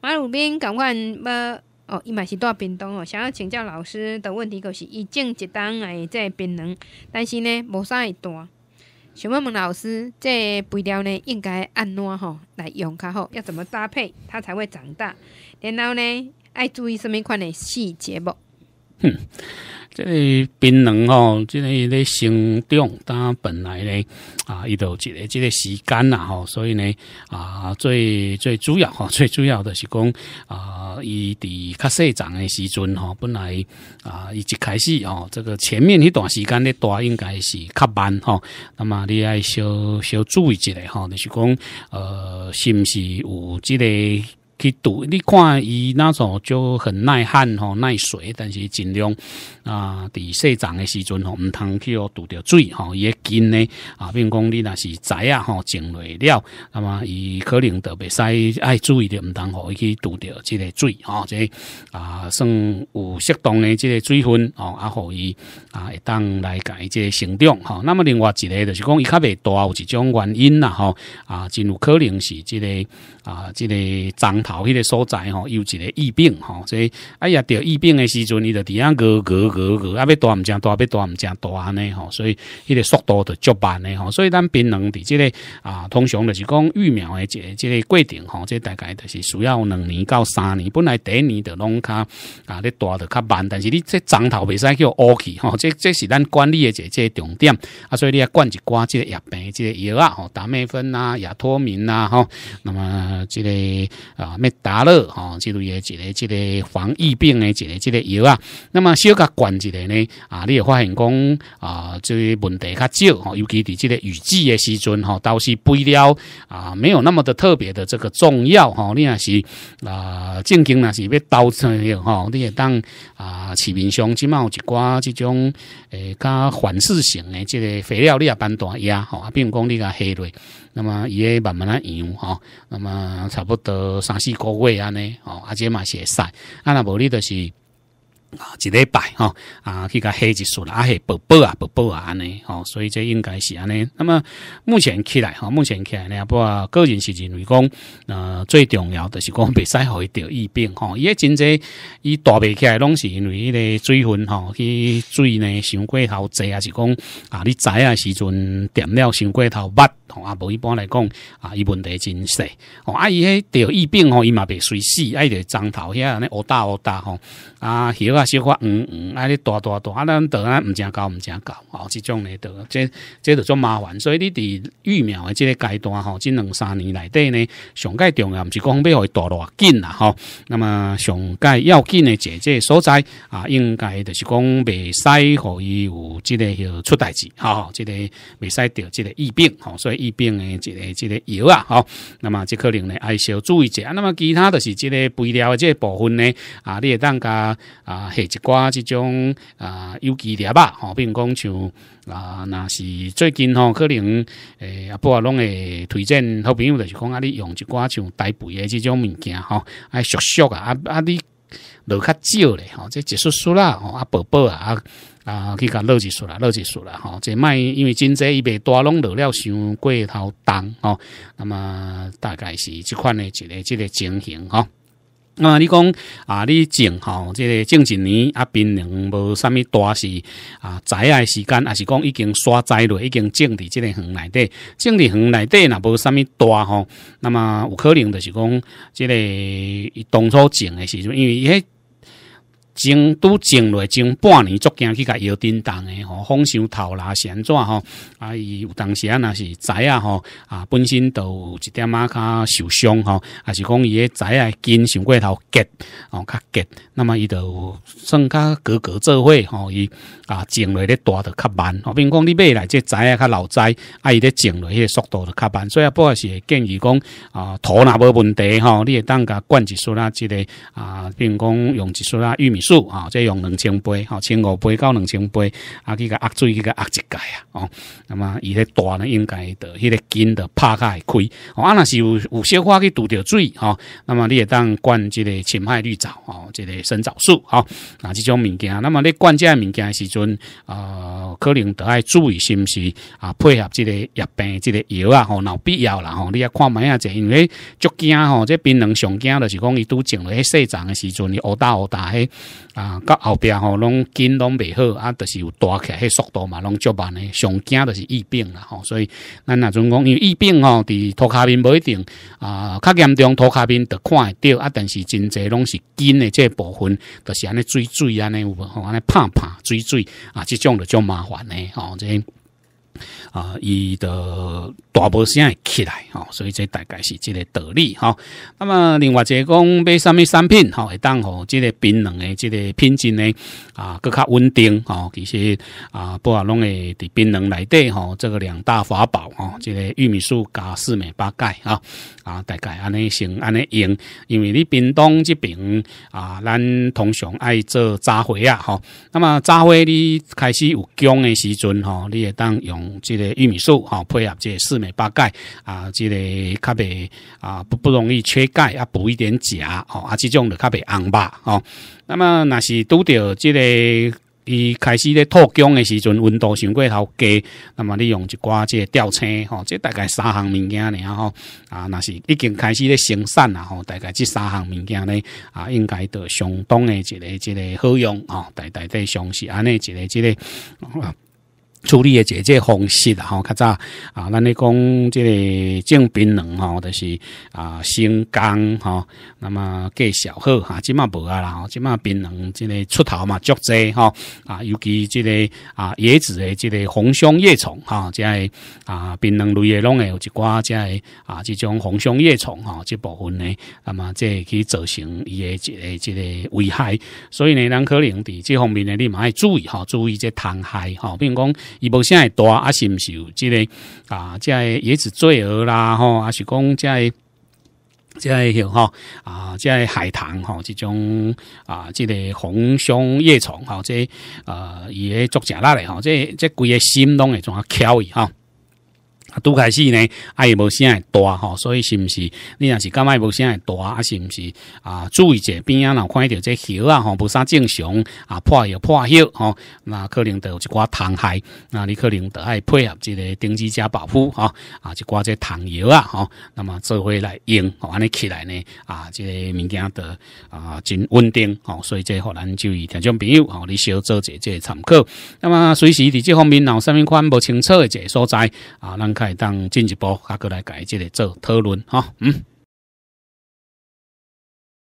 马鲁宾，赶快要哦，伊嘛是住屏东哦，想要请教老师的问题，可是一进一单哎，这槟榔，但是呢无会大。想要问老师，这肥料呢应该按怎吼来用较好，要怎么搭配它才会长大？然后呢，爱注意什么款的细节无？即个槟榔吼，即个咧生长，但本来咧，啊，伊有一个即个时间啦，吼，所以呢，啊，最最主要，吼，最主要的是讲，啊，伊伫较细长诶时阵，吼，本来，啊，伊一开始，哦，这个前面迄段时间咧大，应该是较慢，吼，那么你爱小小注意一下吼，著是讲，呃，是毋是有即个。去堵，你看伊那种就很耐旱吼耐水，但是尽量啊，伫细长的时阵吼唔通去哦堵着水吼，伊、也紧呢啊，并讲你那是仔啊吼种耐了，那么伊可能特别使爱注意着唔通吼去堵着即个水吼，这啊，算有适当的即个水分哦，啊，好伊啊，当来改这个成长哈。那么另外一个就是讲伊较未大有一种原因啦吼啊，真有可能是即个啊，即个长。头迄个所在吼，有一个疫病吼，所以哎呀，着疫病的时阵，伊就底下鹅鹅鹅鹅，啊，要大唔正大，要大毋唔大安呢吼，所以迄个速度就较慢呢吼，所以咱槟榔伫即个啊，通常就是讲疫苗的个即个过程吼，即大概就是需要两年到三年，本来第一年就拢较啊，你大就较慢，但是你这长头未使叫乌去吼，这这是咱管理的这这重点啊，所以你啊管一管即个疫病，即个药啊，吼达咩芬啊，亚脱敏啊，吼，那么即个啊。未打了哈，即个一个即个防疫病的，一个即个药啊。那么小甲管一个呢啊，你也发现讲啊，即个问题较少哈，尤其伫即个雨季的时阵哈，倒是肥料啊没有那么的特别的这个重要哈。你也是啊，正经那是要稻菜哈，你也当啊，市面上起码有一寡这种诶，较缓释型的即个肥料你也蛮大吼，哈。比如讲你个黑类。那么慢慢啊养那么差不多三四个月啊呢，哦，阿杰马血赛，阿那伯你都是啊几礼拜啊，去甲黑一束啦，阿系宝宝啊，宝宝啊呢，哦，所以这应该是安尼。那么目前起来目前起来呢，不，个人是认为讲，呃，最重要的是讲使互伊得疫病伊也真在伊大袂起来拢是因为个水分去水呢伤过头侪是讲啊，你摘啊时阵点了伤过头啊，无一般来讲啊，伊问题真细。哦，伊迄得疫病吼，伊嘛袂随时爱得长头遐安尼乌大乌大吼。啊，小啊小花，黄黄，啊，你大大大，啊，咱得啊毋正搞毋正搞。哦，即种咧得，即即着做麻烦。所以你伫疫苗诶即个阶段吼，即两三年内底呢，上界重要毋是讲要互伊大偌紧啦吼，那么上界要紧的即个所在啊，应该着是讲袂使互伊有即个出大事，好，即个袂使得即个疫病，吼。所以。疫病的一个一个药啊，吼，那么这可能呢爱小要注意一下。那么其他的是这个肥料的这个部分呢，啊，你也当加啊，下一寡这种啊有机料吧，比如讲像啊，那是最近哦，可能诶，阿啊，拢会推荐，好朋友就是讲啊，你用一寡像大肥的这种物件，吼，啊，俗俗啊，啊啊你。落较少咧，吼，这结束输啦，吼，啊，宝宝啊，啊，啊，去甲落一输啦，落一输啦，吼，这卖因为真济伊袂大拢落了，伤过头重，吼，那么大概是即款的一个，一个情形，吼，那么你讲啊，你种，吼，这个种一年啊，槟榔无啥物大是啊，栽啊，时间也是讲已经刷栽落，已经种伫即个园内底，种伫园内底若无啥物大，吼，那么有可能就是讲，这个当初种的阵，因为，伊。为种都种落种半年足惊去甲摇叮当的吼，风箱头啦鲜壮吼。啊伊有当时啊那是仔啊吼，啊本身都一点啊较受伤吼，啊，是讲伊个仔啊根上过头结哦较结。那么伊就算较格格做伙吼，伊啊种落咧大得较慢。比如讲你买来这仔啊较老仔，啊伊咧种落迄个速度就较慢，所以啊，不也是建议讲啊土若无问题吼，你会当甲灌一束仔，即个啊，比如讲用一束仔玉米。树啊，再用两千杯，哈，千五杯到两千杯，啊，去个压水，去个压一盖啊，哦，那么伊咧大呢，应该就迄个根就趴开开，哦，啊那是有有小花去堵着水哈，那么你也当灌一个侵害绿藻，哦，一个生藻树，哦，那这种物件，那么你灌这物件时阵，呃，可能得爱注意是不是啊，配合这个叶病这个药啊，吼，有必要啦，吼，你也看买下者，因为足惊吼，这槟榔上惊就是讲伊都种了细丛的时阵，你乌大乌大嘿。啊，到后边吼，拢筋拢袂好，啊，就是有大起来，迄速度嘛，拢足慢诶。上惊就是疫病啦，吼，所以咱那阵讲，因为疫病吼，伫涂骹面无一定啊，较严重涂骹面得看会着，啊，但是真侪拢是筋的这部分，就是安尼水水安尼有无？安尼拍拍水水啊，这种就足麻烦诶吼，这。啊，伊的大波先会起来哦，所以这大概是这个道理哈。那么另外一个讲买什么产品吼，会当吼这个冰冷的这个品质呢？啊，更加稳定吼。其实啊，不啊，拢会伫冰冷内底吼，这个两大法宝哦，即个玉米素加四美八钙哈啊，大概安尼先安尼用，因为你冰冻这边啊，咱通常爱做炸灰啊吼。那么炸灰你开始有姜诶时阵吼，你也当用。即个玉米素哦，配合即个四美八钙啊，即个较袂啊不不容易缺钙，啊，补一点钾哦，啊即种就较袂红吧哦。那么那是拄着即个伊开始咧脱僵的时阵，温度上过头低，那么你用一挂即个吊车吼，即大概三项物件然吼啊，那是已经开始咧生产啦吼，大概即三项物件咧啊，应该都相当的一个即个好用哦，大大的上是安尼一个即个。处理的一个方式吼，较早啊，咱咧讲即个种槟榔吼，就是啊，新姜吼，那么计小好哈，即嘛无啊啦，即嘛槟榔即个出头嘛，足济吼啊，尤其即个啊，椰子的即个红胸叶虫哈，即个啊，槟榔类的拢会有一寡即个啊，即种红胸叶虫啊，这部分呢，那么即去造成伊的即个即个危害，所以呢，咱可能伫即方面呢，你嘛要注意吼，注意即贪害吼，如讲。伊无啥会大啊，是毋是？有即个啊，即个椰子坠儿啦，吼啊，是讲即个即个吼，啊，即个海棠吼，即种啊，即个红香叶虫吼，即啊，伊诶作者啦里吼，即即贵个心拢会怎啊翘伊啊。拄开始呢，爱无啥会大吼，所以是毋是，你若是感觉无啥会大，啊是毋是啊？注意者边啊，若后看着这叶啊，吼，无啥正常啊，破叶破叶吼，那可能就有一寡虫害，那你可能得爱配合即个丁基架保护吼，啊，一寡这虫药啊，吼，那么做回来用，吼，安尼起来呢，啊，这个物件得啊真稳定吼，所以这互咱就以听众朋友吼，你少做这这参考。那么随时伫这方面，若有啥物款无清楚的这所在啊，咱看。会当进一步，还过来改这个做讨论吼。嗯。